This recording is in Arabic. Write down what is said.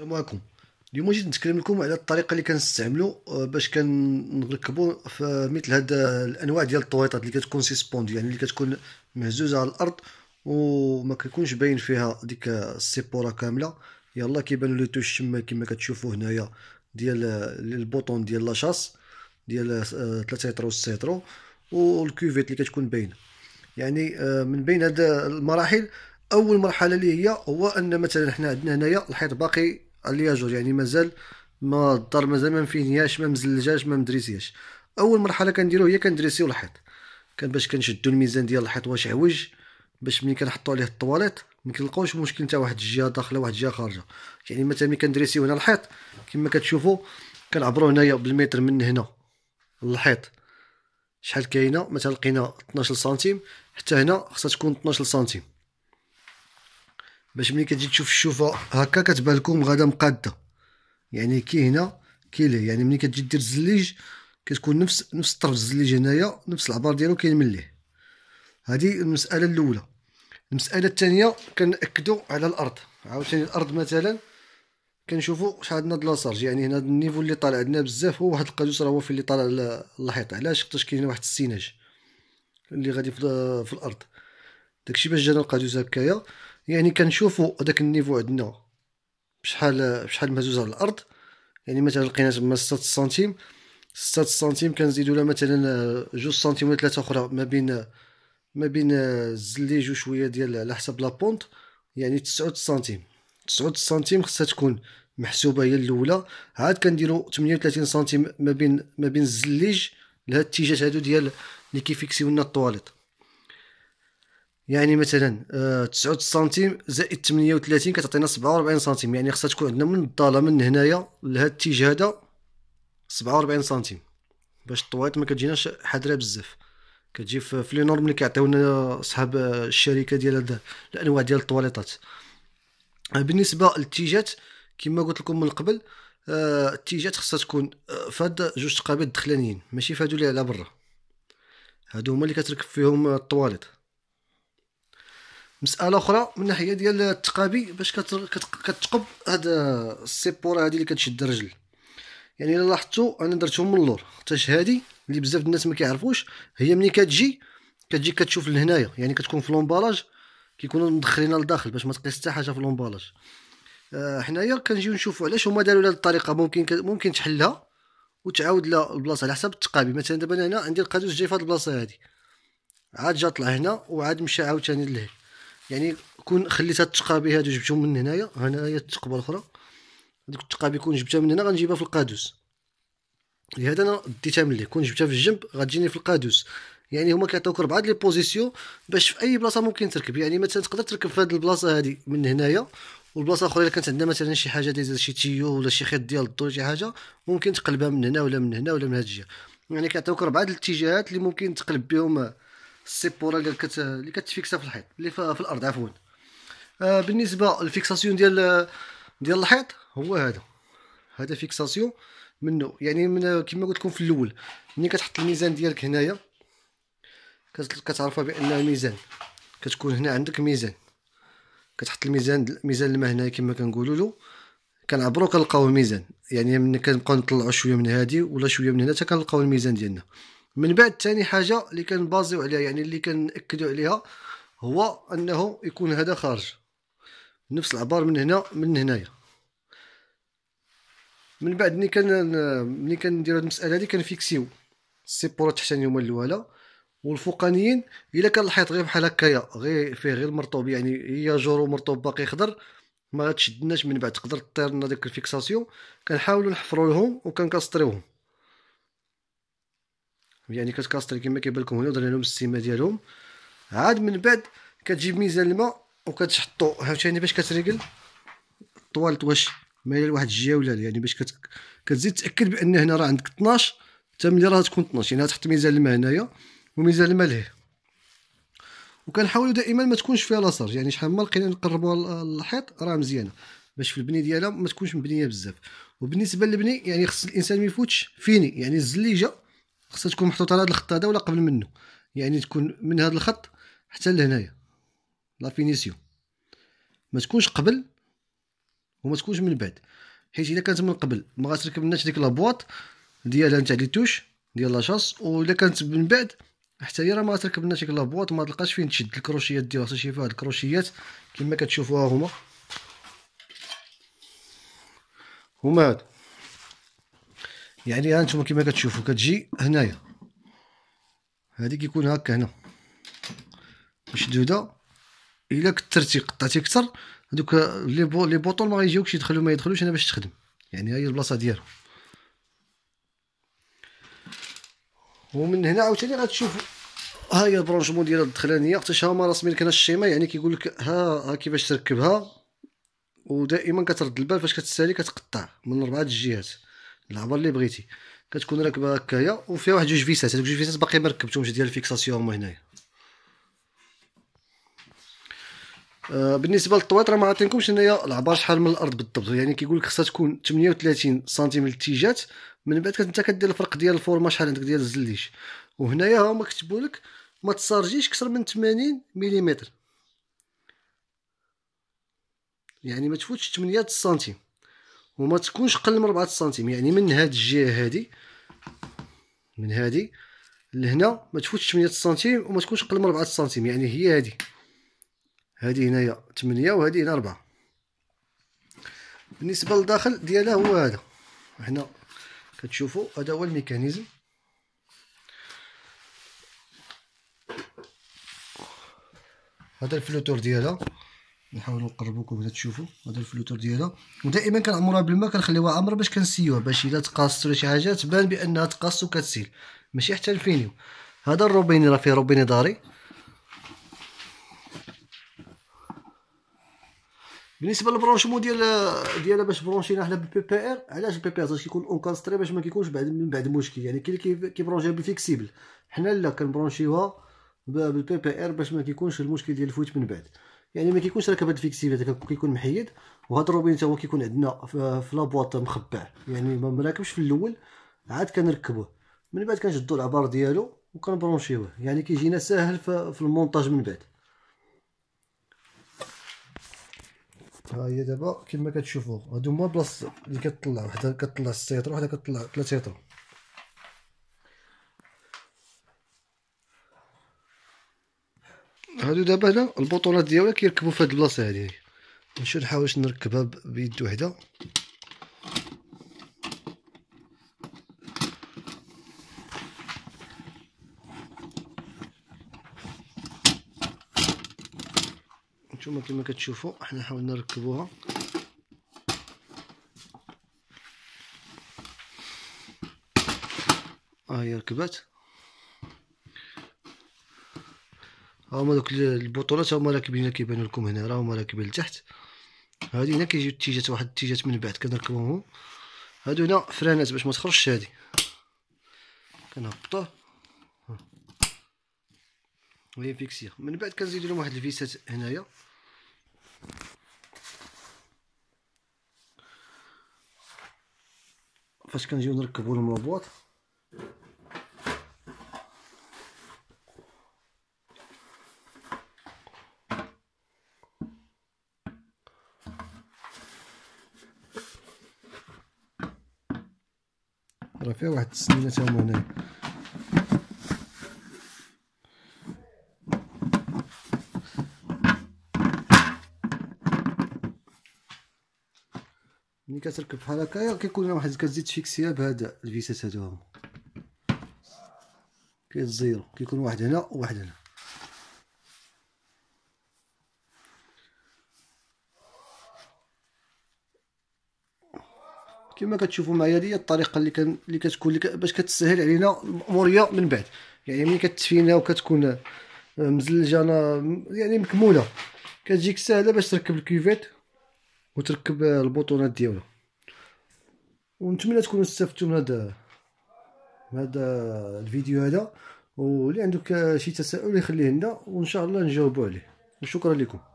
السلام عليكم اليوم جيت نتكلم لكم على الطريقه اللي كنستعملو آه، باش كنركبوا في مثل هاد الانواع ديال الطويطات اللي كتكون سي يعني اللي كتكون مهزوزه على الارض وما كيكونش باين فيها ديك السيبوره كامله يلا كيبانو لي توش تما كما كتشوفو هنايا ديال آه، البوطون ديال لاشاس ديال 3 آه، لتر و 6 لتر والكوفيت اللي كتكون باينه يعني من بين هاد المراحل اول مرحله اللي هي هو ان مثلا حنا عندنا هنايا الحيط باقي اللي يعني مازال ما الدار مازال ما مفينياش ما مزلجاش ما مدريسياش اول مرحله كنديرو هي كندريسيو الحيط كان باش كنشدو الميزان ديال الحيط واش عوج باش ملي كنحطو عليه الطواليط ما كنلقاوش مشكل تاع واحد الجهه داخله واحد الجهه خارجه يعني مثلا ملي كندريسيو هنا الحيط كما كتشوفوا كنعبروا هنايا بالمتر من هنا للحيط شحال كاينه مثلا لقينا 12 سنتيم حتى هنا خصها تكون 12 سنتيم باش ملي كتجي تشوف الشوفه هكا كتبان لكم غاده مقاده يعني كي هنا كي ليه يعني ملي كتجي دير الزليج كتكون نفس نفس طرف الزليج هنايا نفس العبار ديالو كاين من ليه هذه المساله الاولى المساله الثانيه كنأكدوا على الارض عاوتاني الارض مثلا كنشوفوا شحال عندنا دلاصارج يعني هنا النيفو اللي طالع عندنا بزاف هو واحد القادوس راه هو فين اللي طالع اللحيط علاش خطاش كاين واحد السيناج اللي غادي في الارض داكشي باش جانا القادوس هكايا يعني كنشوفوا هذاك النيفو عندنا بشحال بشحال مهزوز على الارض يعني مثلا لقينا تما 6 سنتيم 6 سنتيم كنزيدوا لها مثلا جوج سنتيم ولا ثلاثه اخرى ما بين ما بين الزليج وشويه ديال على حسب لا لابونت يعني 9 سنتيم 9 سنتيم خصها تكون محسوبه هي الاولى عاد كنديروا 38 سنتيم ما بين ما بين الزليج لهاد الاتجاهات هادو ديال اللي كيفيكسيو لنا الطواليط يعني مثلا 99 آه، سنتيم زائد 38 كتعطينا 47 سنتيم يعني خصها تكون عندنا من الضاله من هنايا لهذا الاتجاه هذا 47 سنتيم باش الطويط ما كتجيناش حاضره بزاف كتجي في لي نورم اللي كيعطيو لنا صحاب الشركه ديال هذا الانواع ديال الطواليطات آه، بالنسبه للاتجاهات كما قلت لكم من قبل آه، الاتجاهات خصها تكون في هاد جوج تقابيض دخلانيين ماشي في هادو اللي على برا هادو هما اللي كتركب فيهم الطواليط مساله اخرى من ناحيه ديال التقابي باش كتقب هاد السيبوره هادي اللي كتشد الرجل يعني الا لاحظتوا انا درتهم من اللور حتى هادي اللي بزاف الناس ما كيعرفوش هي ملي كتجي كتجي كتشوف لهنايا يعني كتكون في لومبالاج كيكونوا مدخلينها لداخل باش ما تقيس حتى حاجه في لومبالاج آه، حنايا كنجيو نشوفوا علاش هما داروا لها الطريقه ممكن ممكن تحلها وتعاود لها البلاصه على حسب التقابي مثلا دابا انا هنا عندي القادوس جاي في هاد البلاصه هادي عاد جا طلع هنا وعاد مشى عاوتاني لهنا يعني كون خليتها التقابي هادو جبتهم من هنايا هنايا التقبه الاخرى هذوك التقابي كون جبتها من هنا غنجيبها في القادوس لهذا انا ديتها من ليه كون جبتها في الجنب غتجيني في القادوس يعني هما كيعطيوك ربعه ديال البوزيسيون باش في اي بلاصه ممكن تركب يعني مثلا تقدر تركب في هذه البلاصه هذه من هنايا والبلاصه اخرى الا كانت عندنا مثلا شي حاجه ديال شي تيو ولا شي خيط ديال الضو شي حاجه ممكن تقلبها من هنا ولا من هنا ولا من هاد الجهه يعني كيعطيوك ربعه الاتجاهات اللي ممكن تقلب بهم السيبوره اللي كت اللي كتفيكسها في الحيط اللي في الارض عفوا آه، بالنسبه للفيكساسيون ديال ديال الحيط هو هذا هذا فيكساسيون منه يعني من كما قلت لكم في الاول ملي كتحط الميزان ديالك هنايا كتعرفها بان الميزان كتكون هنا عندك ميزان كتحط الميزان ميزان الماء هنا كما كنقولوا له كنعبروا كنلقاو الميزان يعني ملي كنبقاو نطلعوا شويه من هذه ولا شويه من هنا حتى كنلقاو الميزان ديالنا من بعد ثاني حاجه اللي كنبازيو عليها يعني اللي كنأكدوا عليها هو انه يكون هذا خارج نفس العبار من هنا من هنايا من بعد ملي كان ملي كندير هاد المساله هادي كنفيكسيو السيبورات التحتانيه هما الاولى والفوقانيين الا كان الحيط غير بحال هكايا غير فيه غير مرطوب يعني هي جورو مرطوب باقي خضر ما غتشدناش من بعد تقدر طير لنا ديك الفيكساسيون كنحاولوا نحفروا لهم وكنكسطريوهم يعني كتكاستر كما كيبان لكم هنا درنا لهم السيمه ديالهم عاد من بعد كتجيب ميزان الماء وكتحطو عاوتاني باش كتريقل طوالت واش مايله لواحد الجهه ولا لا يعني باش كت... كتزيد تاكد بان هنا راه عندك 12 حتى ملي راه تكون 12 يعني تحط ميزان الماء هنايا وميزان الماء لهيه وكنحاولوا دائما ما تكونش فيها لاصر يعني شحال ما لقينا نقربوها للحيط راه مزيانه باش في البني ديالها ما تكونش مبنيه بزاف وبالنسبه للبني يعني خص الانسان ما يفوتش فيني يعني الزليجه خصها تكون محطوطه على هذا الخط هذا ولا قبل منه يعني تكون من هذا الخط حتى لهنايا لا فينيسيون ما تكونش قبل وما تكونش من بعد حيت الا كانت من قبل ما غتركبناش ديك لابواط ديالها نتاع لي توش ديال لاشاس ولا كانت من بعد حتى هي راه ما تركبناش ديك لابواط وما تلقاش فين تشد الكروشيات ديالها شي فيها الكروشيات كما كتشوفوها هما هما هاد يعني هانتوما آه، كما كتشوفوا كتجي هنايا هادي كيكون هكا هنا مشدوده الا كثرتي قطعتي اكثر هذوك لي بو لي بوطون ما يجيوكش يدخلوا ما يدخلوش هنا باش تخدم يعني هي البلاصه ديالو ومن هنا عاوتاني غتشوفوا ها هي البرونشمون ديال الدخلانيه حتى ما رسمين كنا الشيما يعني كيقول لك ها ها كيفاش تركبها ودائما كترد البال فاش كتسالي كتقطع من اربعه الجهات الهضره اللي بغيتي كتكون راكبه هكايا وفيها واحد جوج فيسات هادوك جوج فيسات باقي ما ركبتهمش ديال الفيكساسيون هما هنايا آه، بالنسبه للطويط راه ما عطينكمش هنايا العبار شحال من الارض بالضبط يعني كيقول لك خصها تكون 38 سنتيم الاتجاهات من بعد كنت كدير الفرق ديال الفورما شحال عندك ديال الزليج وهنايا هما كتبوا لك ما تسارجيش اكثر من 80 مليمتر يعني ما تفوتش 8 سنتيم وما تكونش قل من 4 سنتيم يعني من هاد الجهه هادي من هادي لهنا ما تفوتش 8 سنتيم وما تكونش قل من 4 سنتيم يعني هي هادي هادي هنايا 8 وهادي هنا 4 بالنسبه للداخل ديالها هو هذا هنا كتشوفوا هذا هو الميكانيزم هذا الفلوتور ديالها نحاول نقربوكم هنا تشوفوا هذا الفلوتور ديالها ودائما كنعمروها بالماء كنخليوها عامره باش كنسيوها باش الا تقاست ولا شي حاجه تبان بانها تقاست وكتسيل ماشي حتى الفينيو هذا الروبيني راه فيه روبيني داري بالنسبه للبرونشمو ديال ديالها باش برونشينا حنا بالبي بي ار علاش البي بي ار باش يكون اونكاستري باش ما كيكونش بعد من بعد مشكل يعني كاين اللي كيبرونجيها بالفيكسيبل حنا لا كنبرونشيوها بالبي بي ار باش ما كيكونش المشكل ديال الفوت من بعد يعني ما كيكونش راكب هاد الفيكسيف كيكون محيد وهاد الروبين حتى هو كيكون عندنا في لابواط مخبع يعني ما مراكبش في الاول عاد كنركبوه من بعد كنشدو العبار ديالو وكنبرونشيوه يعني كيجينا ساهل في المونتاج من بعد ها هي دابا كما كتشوفوا هادو هما البلاصه اللي كتطلع وحده كتطلع السيطره وحده كتطلع ثلاثه سيطره هادو دابا هنا البطولات ديالها كيركبوا في هاد البلاصه هادي نمشيو نحاول نركبها بيد وحده نتوما كما كتشوفوا حنا حاولنا نركبوها ها آه، هي ركبات هما دوك البطولات هما راكبين كيبانو لكم هنا راه هما راكبين لتحت هادي هنا كيجيو التيجات واحد التيجات من بعد كنركبوهم هادو هنا فرانات باش ما تخرجش هادي كنهبطوه وهي فيكسيه من بعد كنزيدو لهم واحد الفيسات هنايا فاش كنجيو نركبو لهم البواط واحد السنينه تا هما هنايا ملي كتركب بحال هكايا كيكون لنا واحد كتزيد تفيكسيا بهاد الفيسات هادو هما كيتزيرو كيكون واحد هنا وواحد هنا كما كتشوفوا معايا هذه الطريقه اللي كان اللي كتكون باش كتسهل علينا الاموريه من بعد يعني ملي كتفينا وكتكون آه، مزلجه يعني مكموله كتجيك ساهله باش تركب الكيفيت وتركب آه، البطونات ديالها ونتمنى تكونوا استفدتوا من هذا من هذا الفيديو هذا واللي عندك شي تساؤل يخليه لنا وان شاء الله نجاوبوا عليه وشكرا لكم